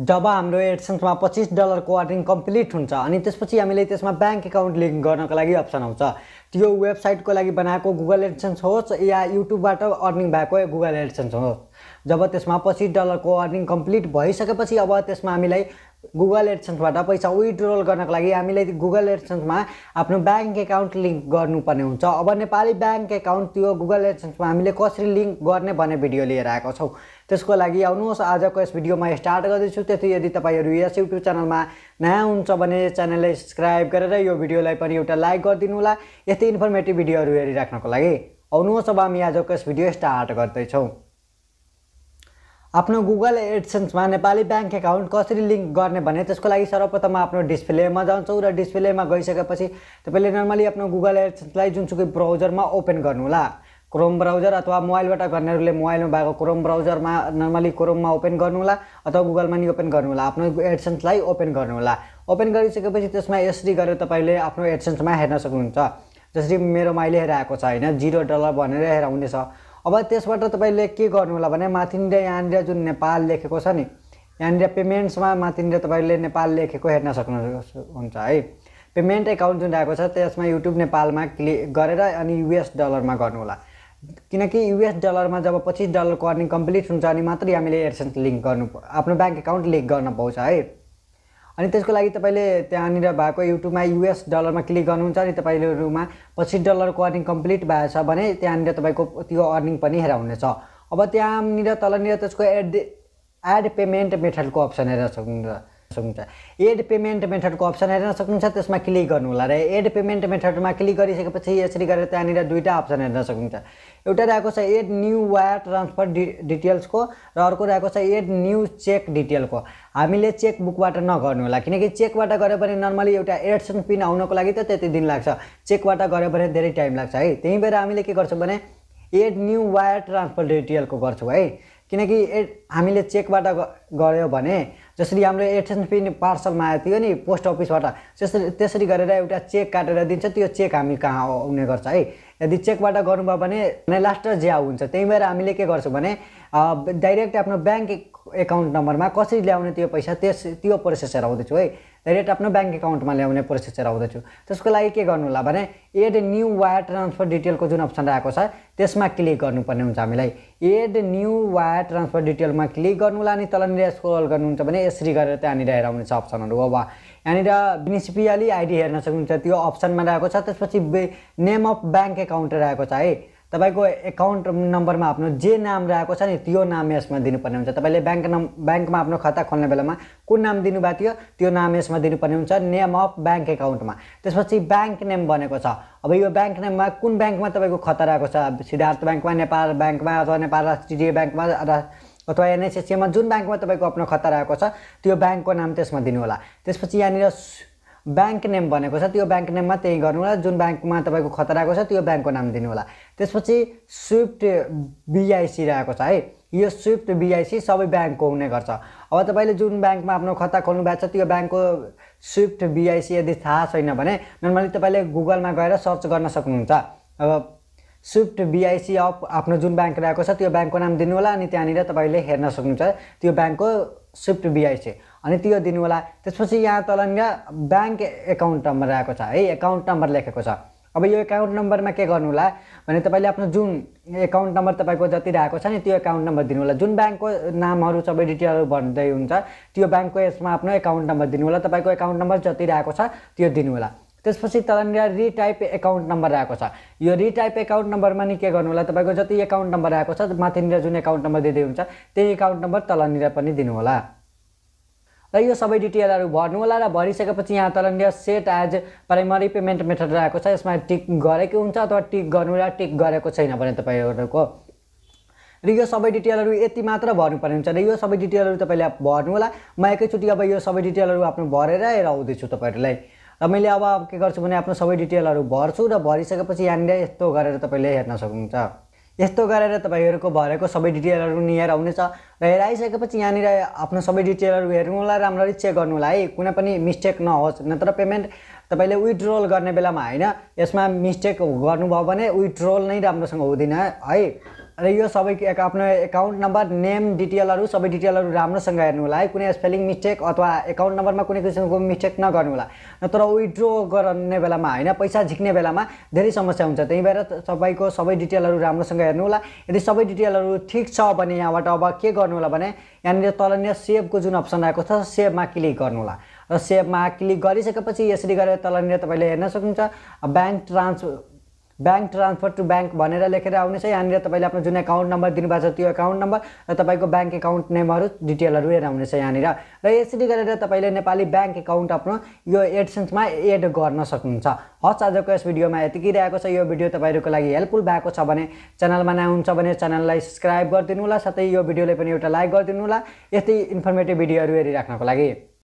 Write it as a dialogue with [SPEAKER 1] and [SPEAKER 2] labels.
[SPEAKER 1] जब हाम्रो एडसेन्समा पच्चिस डलरको अर्निङ कम्प्लिट हुन्छ अनि त्यसपछि हामीले त्यसमा ब्याङ्क एकाउन्ट लिङ्क गर्नको लागि अप्सन आउँछ त्यो वेबसाइटको लागि बनाएको गुगल एडसेन्स होस् या युट्युबबाट अर्निङ भएको गुगल एडसेन्स होस् जब त्यसमा पच्चिस डलरको अर्निङ कम्प्लिट भइसकेपछि अब त्यसमा हामीलाई गुगल एडसेन्सबाट पैसा विड्रल गर्नको लागि हामीलाई गुगल एडसेन्समा आफ्नो ब्याङ्क एकाउन्ट लिङ्क गर्नुपर्ने हुन्छ अब नेपाली ब्याङ्क एकाउन्ट त्यो गुगल एडसेन्समा हामीले कसरी लिङ्क गर्ने भन्ने भिडियो लिएर आएको छौँ त्यसको लागि आउनुहोस् आजको यस भिडियोमा स्टार्ट गर्दैछु त्यति यदि तपाईँहरू यस युट्युब च्यानलमा नयाँ हुन्छ भने च्यानललाई सब्सक्राइब गरेर यो भिडियोलाई पनि एउटा लाइक गरिदिनु होला यस्तै इन्फर्मेटिभ भिडियोहरू हेरिराख्नको लागि आउनुहोस् अब हामी आजको यस भिडियो स्टार्ट गर्दैछौँ आफ्नो गुगल एडसेन्समा नेपाली ब्याङ्क एकाउन्ट कसरी लिङ्क गर्ने भने त्यसको लागि सर्वप्रथम आफ्नो डिस्प्लेमा जान्छौँ र डिस्प्लेमा गइसकेपछि तपाईँले नर्मली आफ्नो गुगल एडसेन्सलाई जुनसुकै ब्राउजरमा ओपन गर्नु होला क्रोम ब्राउजर अथवा मोबाइलबाट गर्नेहरूले मोबाइलमा भएको क्रोम ब्राउजरमा नर्मली क्रोममा ओपन गर्नु होला अथवा गुगलमा नि ओपन गर्नु होला आफ्नो एडसेन्सलाई ओपन गर्नु होला ओपन गरिसकेपछि त्यसमा यसरी गरेर तपाईँले आफ्नो एडसेन्समा हेर्न सक्नुहुन्छ जसरी मेरोमा अहिले हेराएको छ होइन जिरो डलर भनेर हेराउने छ अब त्यसबाट तपाईँले के गर्नु होला भने माथिनिर यहाँनिर जुन नेपाल लेखेको छ नि यहाँनिर पेमेन्ट्समा माथिनिर तपाईँले नेपाल लेखेको हेर्न सक्नुहुन्छ है पेमेन्ट एकाउन्ट जुन आएको छ त्यसमा युट्युब नेपालमा क्लिक गरेर अनि युएस डलरमा गर्नु होला किनकि युएस डलरमा जब पच्चिस डलरको अर्निङ कम्प्लिट हुन्छ अनि मात्रै हामीले एडसेन्स लिङ्क गर्नु आफ्नो ब्याङ्क एकाउन्ट लिङ्क गर्न पाउँछ है अनि त्यसको लागि तपाईँले त्यहाँनिर भएको युट्युबमा युएस डलरमा क्लिक गर्नुहुन्छ अनि तपाईँहरूमा पच्चिस डलरको अर्निङ कम्प्लिट भएको छ भने त्यहाँनिर तपाईँको त्यो अर्निङ पनि हेराउनेछ अब त्यहाँनिर तलनिर त्यसको एड एड पेमेन्ट मेथडको अप्सन हेरेर सक्नुहुन्छ सक्नुहुन्छ एड पेमेन्ट मेथडको अप्सन हेर्न सक्नुहुन्छ त्यसमा क्लिक गर्नु होला र एड पेमेन्ट मेथडमा क्लिक गरिसकेपछि यसरी गरेर त्यहाँनिर दुईवटा अप्सन हेर्न सक्नुहुन्छ एउटा रहेको छ एड न्यू वायर ट्रान्सफर डि डिटेल्सको र अर्को रहेको छ एड न्यू चेक डिटेलको हामीले चेक बुकबाट नगर्नु होला किनकि चेकबाट गऱ्यो भने नर्मली एउटा एडसन पिन आउनको लागि त त्यति दिन लाग्छ चेकबाट गऱ्यो भने धेरै टाइम लाग्छ है त्यही भएर हामीले के गर्छौँ भने एड न्यू वायर ट्रान्सफर डिटेलको गर्छौँ है किनकि ए हामीले चेकबाट गऱ्यौँ भने जसरी हाम्रो पनि पार्सलमा आएको थियो नि पोस्ट अफिसबाट त्यसरी त्यसरी गरेर एउटा चेक काटेर दिन्छ त्यो चेक हामी कहाँ आउने गर्छ है यदि चेकबाट गर्नुभयो भने लास्ट ज्या हुन्छ त्यही भएर हामीले के गर्छौँ भने डाइरेक्ट आफ्नो ब्याङ्क एकाउन्ट नम्बरमा कसरी ल्याउने त्यो पैसा त्यस त्यो प्रोसेसहरू आउँदैछु है डाइरेक्ट आफ्नो ब्याङ्क एकाउन्टमा ल्याउने प्रोसेसर आउँदैछु त्यसको लागि के गर्नु होला भने एड न्यू वायर ट्रान्सफर डिटेलको जुन अप्सन आएको छ त्यसमा क्लिक गर्नुपर्ने हुन्छ हामीलाई एड न्यू वायर ट्रान्सफर डिटेलमा क्लिक गर्नु होला अनि तलनिर स्क्रोल गर्नुहुन्छ भने यसरी गरेर त्यहाँनिर हेर आउनेछ अप्सनहरू हो वा यहाँनिर म्युनिसिपियली आइडी हेर्न सक्नुहुन्छ त्यो अप्सनमा रहेको छ त्यसपछि नेम अफ ब्याङ्क एकाउन्ट रहेको छ है तपाईँको एकाउन्ट नम्बरमा आफ्नो जे नाम रहेको छ नि त्यो नाम यसमा दिनुपर्ने हुन्छ तपाईँले ब्याङ्क नम् ब्याङ्कमा आफ्नो खाता खोल्ने बेलामा कुन नाम दिनुभएको थियो त्यो नाम यसमा दिनुपर्ने हुन्छ नेम अफ ब्याङ्क एकाउन्टमा त्यसपछि ब्याङ्क नेम बनेको छ अब यो ब्याङ्क नेममा कुन ब्याङ्कमा तपाईँको खाता रहेको छ सिद्धार्थ ब्याङ्कमा नेपाल ब्याङ्कमा अथवा नेपाल राष्ट्रिय ब्याङ्कमा अथवा एनएसएससीमा जुन ब्याङ्कमा तपाईँको आफ्नो खाता रहेको छ त्यो ब्याङ्कको नाम त्यसमा दिनुहोला त्यसपछि यहाँनिर ब्याङ्क नेम भनेको छ त्यो ब्याङ्क नेममा त्यही गर्नु होला जुन ब्याङ्कमा तपाईँको रहेको छ त्यो ब्याङ्कको नाम दिनु होला त्यसपछि स्विफ्ट बिआइसी रहेको छ है यो स्विफ्ट बिआइसी सबै ब्याङ्कको हुने गर्छ अब तपाईँले जुन ब्याङ्कमा आफ्नो खाता खोल्नु भएको छ त्यो ब्याङ्कको स्विफ्ट बिआइसी यदि थाहा छैन भने नर्मली तपाईँले गुगलमा गएर सर्च गर्न सक्नुहुन्छ अब स्विफ्ट बिआइसी अफ आफ्नो जुन ब्याङ्क रहेको छ त्यो ब्याङ्कको नाम दिनु होला अनि त्यहाँनिर तपाईँले हेर्न सक्नुहुन्छ त्यो ब्याङ्कको स्विफ्ट बिआइसी अनि त्यो दिनुहोला त्यसपछि यहाँ तलनिर ब्याङ्क एकाउन्ट नम्बर आएको छ है एकाउन्ट नम्बर लेखेको छ अब यो एकाउन्ट नम्बरमा के गर्नु होला भने तपाईँले आफ्नो जुन एकाउन्ट नम्बर तपाईँको जति रहेको छ नि त्यो एकाउन्ट नम्बर दिनु होला जुन ब्याङ्कको नामहरू सबै डिटेलहरू भन्दै हुन्छ त्यो ब्याङ्कको यसमा आफ्नो एकाउन्ट नम्बर दिनु होला तपाईँको एकाउन्ट नम्बर जति रहेको छ त्यो दिनु होला त्यसपछि तलनिर रिटाइप एकाउन्ट नम्बर आएको छ यो रिटाइप एकाउन्ट नम्बरमा नि के गर्नु होला तपाईँको जति एकाउन्ट नम्बर आएको छ माथिनिर जुन एकाउन्ट नम्बर दिँदै हुन्छ त्यही एकाउन्ट नम्बर तलनिर पनि दिनु होला र यो सबै डिटेलहरू होला र भरिसकेपछि यहाँ तल set as primary payment method रहेको छ यसमा टिक गरेकै हुन्छ अथवा टिक गर्नु र टिक गरेको छैन भने तपाईँहरूको र यो सबै डिटेलहरू यति मात्र भर्नुपर्ने हुन्छ र यो सबै डिटेलहरू तपाईँले होला म एकैचोटि अब यो सबै डिटेलहरू आफ्नो भरेर हेर आउँदैछु तपाईँहरूलाई र मैले अब के गर्छु भने आफ्नो सबै डिटेलहरू भर्छु र भरिसकेपछि यहाँनिर यस्तो गरेर तपाईँले हेर्न सक्नुहुन्छ यस्तो गरेर तपाईँहरूको भरेको सबै डिटेलहरू लिएर आउनेछ र हेर आइसकेपछि यहाँनिर आफ्नो सबै डिटेलहरू होला राम्ररी चेक गर्नु होला है कुनै पनि मिस्टेक नहोस् नत्र पेमेन्ट तपाईँले विथड्रोल गर्ने बेलामा होइन यसमा मिस्टेक गर्नुभयो भने विथड्रोल नै राम्रोसँग हुँदैन है र यो सबै आफ्नो एकाउन्ट नम्बर नेम डिटेलहरू सबै डिटेलहरू राम्रोसँग हेर्नु होला है कुनै स्पेलिङ मिस्टेक अथवा एकाउन्ट नम्बरमा कुनै किसिमको मिस्टेक नगर्नु होला तर विड्रो गर्ने बेलामा होइन पैसा झिक्ने बेलामा धेरै समस्या हुन्छ त्यही भएर तपाईँको सबै डिटेलहरू राम्रोसँग हेर्नु होला यदि सबै डिटेलहरू ठिक छ भने यहाँबाट अब के गर्नु होला भने यहाँनिर तलनिर सेभको जुन अप्सन आएको छ सेभमा क्लिक गर्नु होला र सेभमा क्लिक गरिसकेपछि यसरी गरेर तलनिर तपाईँले हेर्न सक्नुहुन्छ bank transfer bank transfer to bank भनेर लेखेर आउनुहोस् है यहाँनिर तपाईँले आफ्नो जुन एकाउन्ट नम्बर दिनुभएको छ त्यो एकाउन्ट नम्बर र तपाईँको ब्याङ्क एकाउन्ट नेमहरू डिटेलहरू हेरेर आउनेछ यहाँनिर र यसरी गरेर तपाईँले नेपाली ब्याङ्क एकाउन्ट आफ्नो यो एडसेन्समा एड गर्न सक्नुहुन्छ हस् आजको यस भिडियोमा यतिकै रहेको छ यो भिडियो तपाईँहरूको लागि हेल्पफुल भएको छ भने च्यानलमा हुन्छ भने च्यानललाई सब्सक्राइब गरिदिनु होला साथै यो भिडियोले पनि एउटा लाइक गरिदिनु होला यस्तै इन्फर्मेटिभ भिडियोहरू हेरिराख्नको लागि